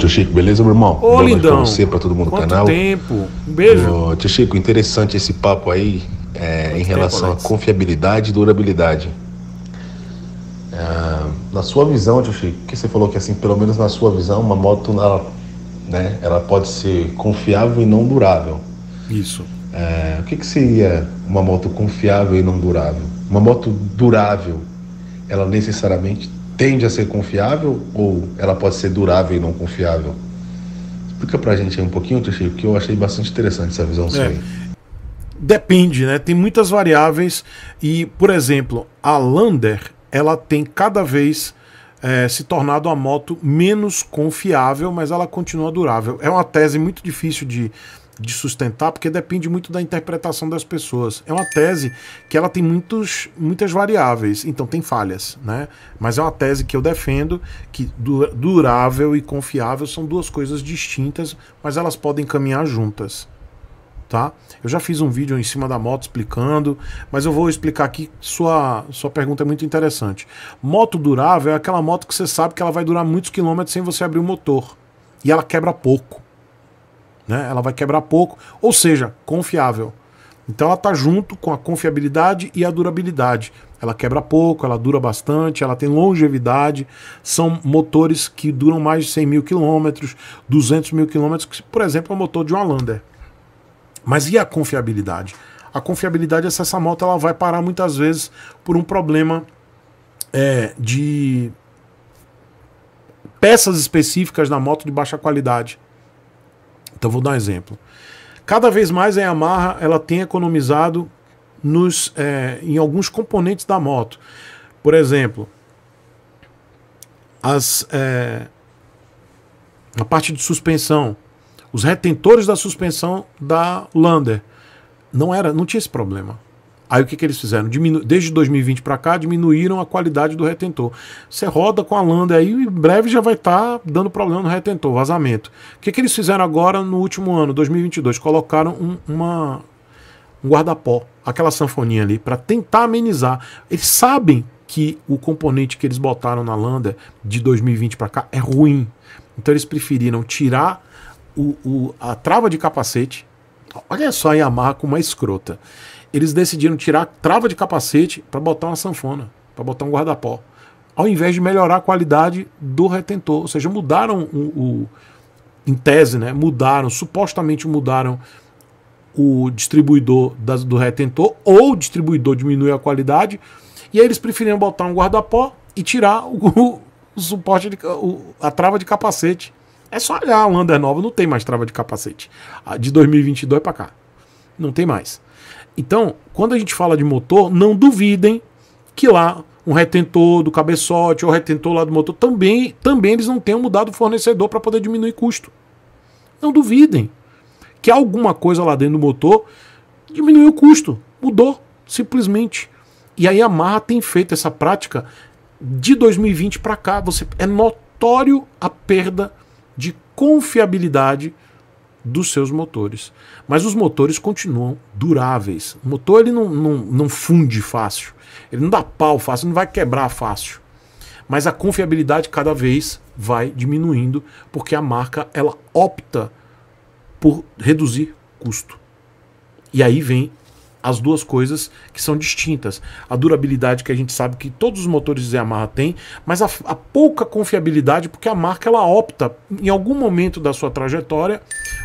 tio Chico, beleza, meu irmão? Ô, Boa lindão. Pra você, pra todo mundo Quanto do canal. tempo. Um beijo. Ô, tio Chico, interessante esse papo aí é, em relação tempo, à confiabilidade e durabilidade. Ah, na sua visão, tio Chico, que você falou que assim, pelo menos na sua visão, uma moto ela, né, ela pode ser confiável e não durável. Isso. É, o que, que seria uma moto confiável e não durável? Uma moto durável, ela necessariamente tende a ser confiável ou ela pode ser durável e não confiável? Explica pra gente aí um pouquinho, Tuxi, porque eu achei bastante interessante essa visão é. sua aí. Depende, né? Tem muitas variáveis e, por exemplo, a Lander, ela tem cada vez é, se tornado uma moto menos confiável, mas ela continua durável. É uma tese muito difícil de, de sustentar, porque depende muito da interpretação das pessoas. É uma tese que ela tem muitos, muitas variáveis, então tem falhas, né? Mas é uma tese que eu defendo que durável e confiável são duas coisas distintas, mas elas podem caminhar juntas. Tá? Eu já fiz um vídeo em cima da moto explicando, mas eu vou explicar aqui. Sua, sua pergunta é muito interessante. Moto durável é aquela moto que você sabe que ela vai durar muitos quilômetros sem você abrir o motor. E ela quebra pouco. Né? Ela vai quebrar pouco, ou seja, confiável. Então ela está junto com a confiabilidade e a durabilidade. Ela quebra pouco, ela dura bastante, ela tem longevidade. São motores que duram mais de 100 mil quilômetros, 200 mil quilômetros, por exemplo, é o motor de um Lander. Mas e a confiabilidade? A confiabilidade é se essa moto ela vai parar muitas vezes por um problema é, de peças específicas da moto de baixa qualidade. Então vou dar um exemplo. Cada vez mais a Yamaha ela tem economizado nos, é, em alguns componentes da moto. Por exemplo, as, é, a parte de suspensão, os retentores da suspensão da Lander. Não era, não tinha esse problema. Aí o que, que eles fizeram? Diminu Desde 2020 para cá, diminuíram a qualidade do retentor. Você roda com a landa aí e em breve já vai estar tá dando problema no retentor, vazamento. O que, que eles fizeram agora no último ano, 2022? Colocaram um, uma, um guarda-pó, aquela sanfoninha ali, para tentar amenizar. Eles sabem que o componente que eles botaram na landa de 2020 para cá é ruim. Então eles preferiram tirar o, o, a trava de capacete. Olha só a Yamaha como uma escrota eles decidiram tirar a trava de capacete para botar uma sanfona, para botar um guarda-pó, ao invés de melhorar a qualidade do retentor. Ou seja, mudaram o, o em tese, né, mudaram, supostamente mudaram o distribuidor das, do retentor, ou o distribuidor diminuiu a qualidade, e aí eles preferiram botar um guarda-pó e tirar o, o suporte, de, o, a trava de capacete. É só olhar o Under nova, não tem mais trava de capacete. De 2022 para cá. Não tem mais. Então, quando a gente fala de motor, não duvidem que lá um retentor do cabeçote ou retentor lá do motor também, também eles não tenham mudado o fornecedor para poder diminuir custo. Não duvidem que alguma coisa lá dentro do motor diminuiu o custo, mudou simplesmente. E aí a Marra tem feito essa prática de 2020 para cá, você é notório a perda de confiabilidade dos seus motores. Mas os motores continuam duráveis. O motor ele não, não, não funde fácil, ele não dá pau fácil, não vai quebrar fácil. Mas a confiabilidade cada vez vai diminuindo porque a marca ela opta por reduzir custo. E aí vem as duas coisas que são distintas. A durabilidade que a gente sabe que todos os motores de Yamaha têm, mas a, a pouca confiabilidade porque a marca ela opta em algum momento da sua trajetória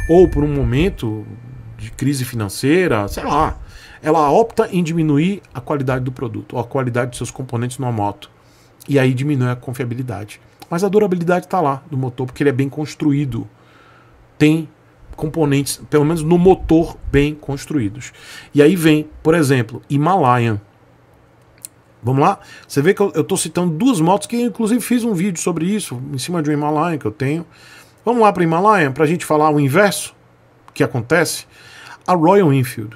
ou por um momento de crise financeira, sei lá, ela opta em diminuir a qualidade do produto ou a qualidade dos seus componentes numa moto. E aí diminui a confiabilidade. Mas a durabilidade está lá do motor, porque ele é bem construído. Tem componentes, pelo menos no motor, bem construídos. E aí vem, por exemplo, Himalayan. Vamos lá? Você vê que eu estou citando duas motos que eu, inclusive, fiz um vídeo sobre isso, em cima de um Himalayan que eu tenho. Vamos lá para o Himalaia para a gente falar o inverso que acontece. A Royal Enfield.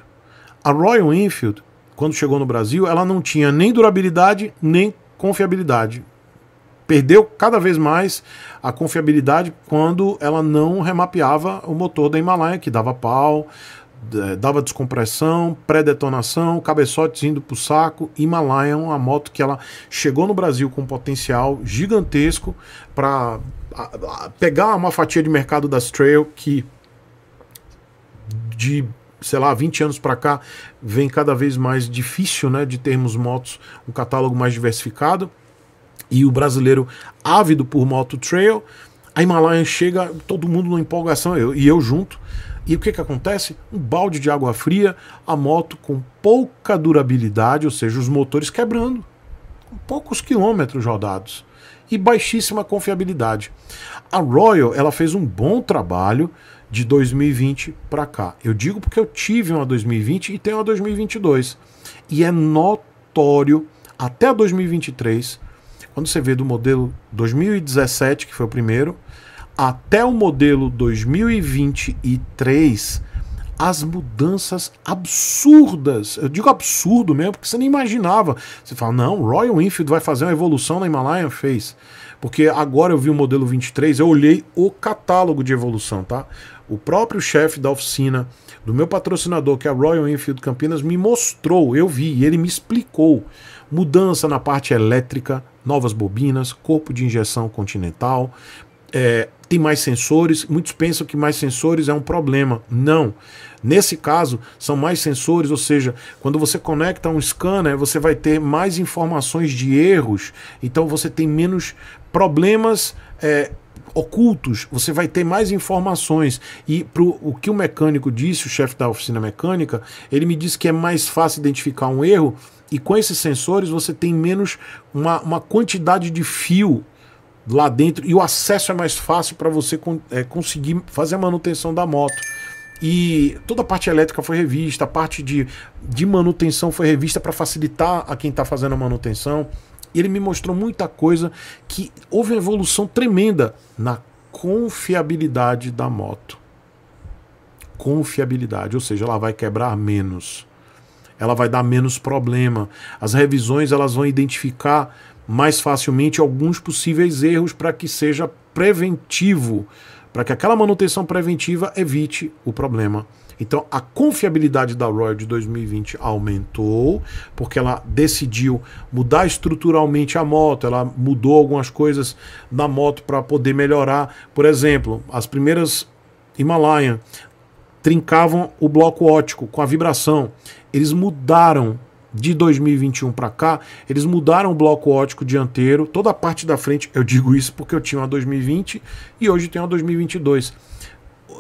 A Royal Enfield, quando chegou no Brasil, ela não tinha nem durabilidade nem confiabilidade. Perdeu cada vez mais a confiabilidade quando ela não remapeava o motor da Himalaia, que dava pau, é, dava descompressão, pré-detonação, cabeçotes indo pro saco. Himalayan, é uma moto que ela chegou no Brasil com potencial gigantesco para pegar uma fatia de mercado das trail que de sei lá, 20 anos para cá, vem cada vez mais difícil né, de termos motos, um catálogo mais diversificado. E o brasileiro ávido por moto trail, a Himalayan chega, todo mundo na empolgação, eu, e eu junto. E o que, que acontece? Um balde de água fria, a moto com pouca durabilidade, ou seja, os motores quebrando, com poucos quilômetros rodados e baixíssima confiabilidade. A Royal ela fez um bom trabalho de 2020 para cá. Eu digo porque eu tive uma 2020 e tenho uma 2022. E é notório até 2023, quando você vê do modelo 2017, que foi o primeiro, até o modelo 2023 as mudanças absurdas. Eu digo absurdo mesmo, porque você nem imaginava. Você fala, não, Royal Enfield vai fazer uma evolução na Himalaya Fez. Porque agora eu vi o modelo 23, eu olhei o catálogo de evolução, tá? O próprio chefe da oficina do meu patrocinador, que é a Royal Enfield Campinas, me mostrou, eu vi, ele me explicou. Mudança na parte elétrica, novas bobinas, corpo de injeção continental, é, tem mais sensores. Muitos pensam que mais sensores é um problema. Não. Nesse caso, são mais sensores, ou seja, quando você conecta um scanner, você vai ter mais informações de erros, então você tem menos problemas. É, ocultos, você vai ter mais informações. E pro, o que o mecânico disse, o chefe da oficina mecânica, ele me disse que é mais fácil identificar um erro e com esses sensores você tem menos uma, uma quantidade de fio lá dentro e o acesso é mais fácil para você é, conseguir fazer a manutenção da moto. E toda a parte elétrica foi revista, a parte de, de manutenção foi revista para facilitar a quem está fazendo a manutenção. E ele me mostrou muita coisa que houve uma evolução tremenda na confiabilidade da moto. Confiabilidade, ou seja, ela vai quebrar menos. Ela vai dar menos problema. As revisões elas vão identificar mais facilmente alguns possíveis erros para que seja preventivo, para que aquela manutenção preventiva evite o problema. Então a confiabilidade da Royal de 2020 aumentou, porque ela decidiu mudar estruturalmente a moto, ela mudou algumas coisas na moto para poder melhorar. Por exemplo, as primeiras Himalayan trincavam o bloco ótico com a vibração. Eles mudaram de 2021 para cá, eles mudaram o bloco ótico dianteiro, toda a parte da frente, eu digo isso porque eu tinha uma 2020 e hoje tenho uma 2022.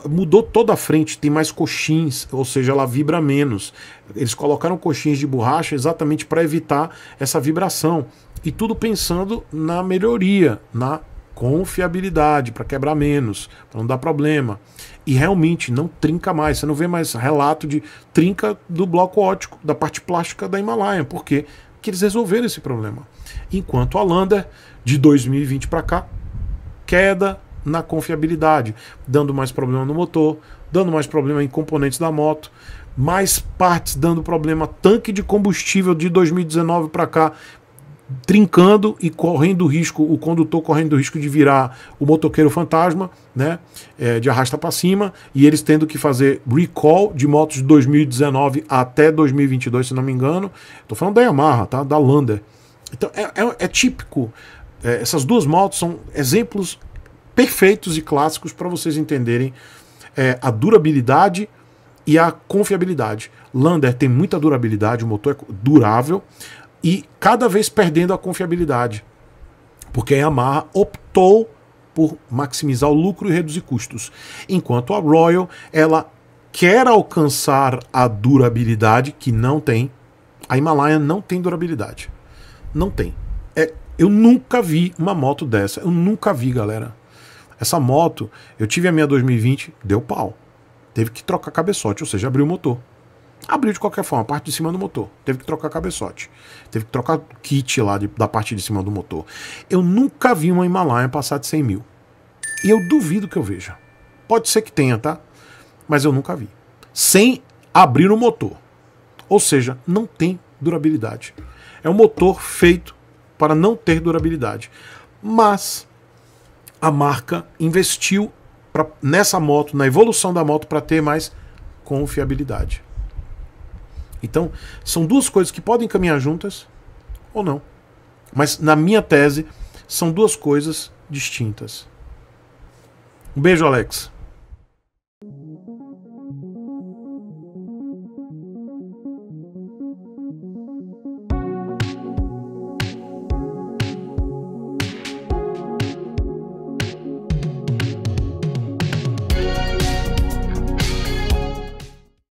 Mudou toda a frente, tem mais coxins, ou seja, ela vibra menos. Eles colocaram coxins de borracha exatamente para evitar essa vibração. E tudo pensando na melhoria, na confiabilidade, para quebrar menos, para não dar problema. E realmente não trinca mais. Você não vê mais relato de trinca do bloco ótico, da parte plástica da Himalaia. Por quê? Porque eles resolveram esse problema. Enquanto a Lander, de 2020 para cá, queda na confiabilidade, dando mais problema no motor, dando mais problema em componentes da moto, mais partes dando problema, tanque de combustível de 2019 para cá trincando e correndo risco, o condutor correndo risco de virar o motoqueiro fantasma, né, é, de arrasta para cima, e eles tendo que fazer recall de motos de 2019 até 2022, se não me engano. Estou falando da Yamaha, tá, da Lander. Então é, é, é típico. É, essas duas motos são exemplos perfeitos e clássicos para vocês entenderem é, a durabilidade e a confiabilidade. Lander tem muita durabilidade, o motor é durável e cada vez perdendo a confiabilidade. Porque a Yamaha optou por maximizar o lucro e reduzir custos, enquanto a Royal ela quer alcançar a durabilidade que não tem. A Himalaya não tem durabilidade. Não tem. É, eu nunca vi uma moto dessa. Eu nunca vi, galera. Essa moto, eu tive a minha 2020, deu pau. Teve que trocar cabeçote, ou seja, abriu o motor. Abriu de qualquer forma, a parte de cima do motor. Teve que trocar cabeçote. Teve que trocar kit lá de, da parte de cima do motor. Eu nunca vi uma Himalaia passar de 100 mil. E eu duvido que eu veja. Pode ser que tenha, tá? Mas eu nunca vi. Sem abrir o motor. Ou seja, não tem durabilidade. É um motor feito para não ter durabilidade. Mas a marca investiu pra, nessa moto, na evolução da moto, para ter mais confiabilidade. Então, são duas coisas que podem caminhar juntas ou não. Mas, na minha tese, são duas coisas distintas. Um beijo, Alex.